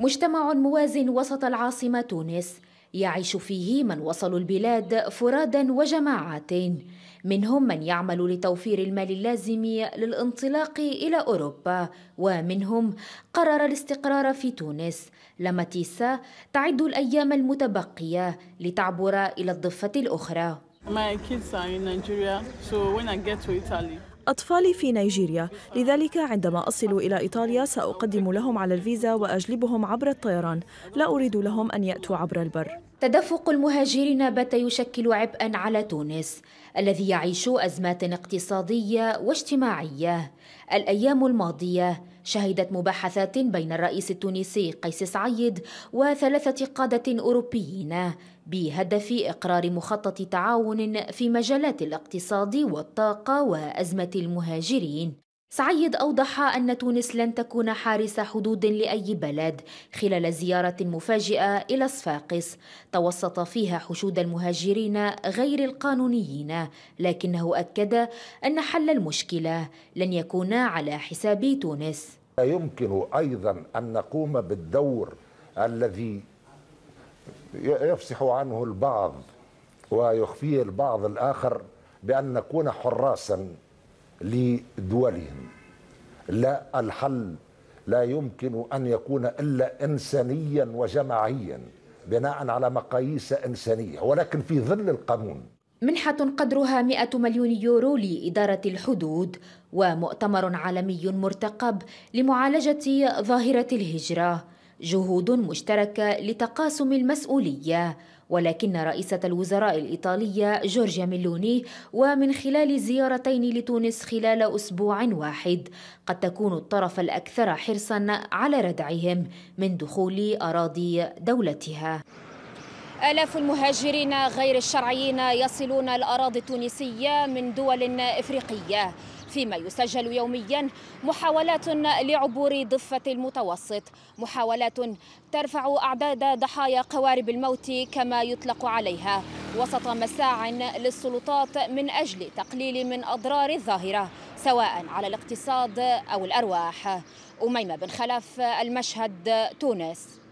مجتمع موازن وسط العاصمة تونس يعيش فيه من وصلوا البلاد فرادا وجماعات منهم من يعمل لتوفير المال اللازم للانطلاق إلى أوروبا ومنهم قرر الاستقرار في تونس لماتيسا تعد الأيام المتبقية لتعبر إلى الضفة الأخرى My kids are in Nigeria, so when I get to Italy, أطفالي في نيجيريا لذلك عندما أصل إلى إيطاليا سأقدم لهم على الفيزا وأجلبهم عبر الطيران لا أريد لهم أن يأتوا عبر البر تدفق المهاجرين بات يشكل عبئا على تونس الذي يعيش أزمات اقتصادية واجتماعية الأيام الماضية شهدت مباحثات بين الرئيس التونسي قيس سعيد وثلاثة قادة أوروبيين بهدف إقرار مخطط تعاون في مجالات الاقتصاد والطاقة وأزمة المهاجرين سعيد أوضح أن تونس لن تكون حارس حدود لأي بلد خلال زيارة مفاجئة إلى صفاقس توسط فيها حشود المهاجرين غير القانونيين لكنه أكد أن حل المشكلة لن يكون على حساب تونس لا يمكن أيضا أن نقوم بالدور الذي يفسح عنه البعض ويخفيه البعض الآخر بأن نكون حراساً لدولهم لا الحل لا يمكن ان يكون الا انسانيا وجماعيا بناء على مقاييس انسانيه ولكن في ظل القانون منحة قدرها 100 مليون يورو لإدارة الحدود ومؤتمر عالمي مرتقب لمعالجة ظاهرة الهجرة جهود مشتركة لتقاسم المسؤولية ولكن رئيسة الوزراء الإيطالية جورجيا ميلوني ومن خلال زيارتين لتونس خلال أسبوع واحد قد تكون الطرف الأكثر حرصا على ردعهم من دخول أراضي دولتها آلاف المهاجرين غير الشرعيين يصلون الأراضي التونسية من دول إفريقية فيما يسجل يوميا محاولات لعبور ضفة المتوسط محاولات ترفع أعداد ضحايا قوارب الموت كما يطلق عليها وسط مساع للسلطات من أجل تقليل من أضرار الظاهرة سواء على الاقتصاد أو الأرواح أميمة بن خلف المشهد تونس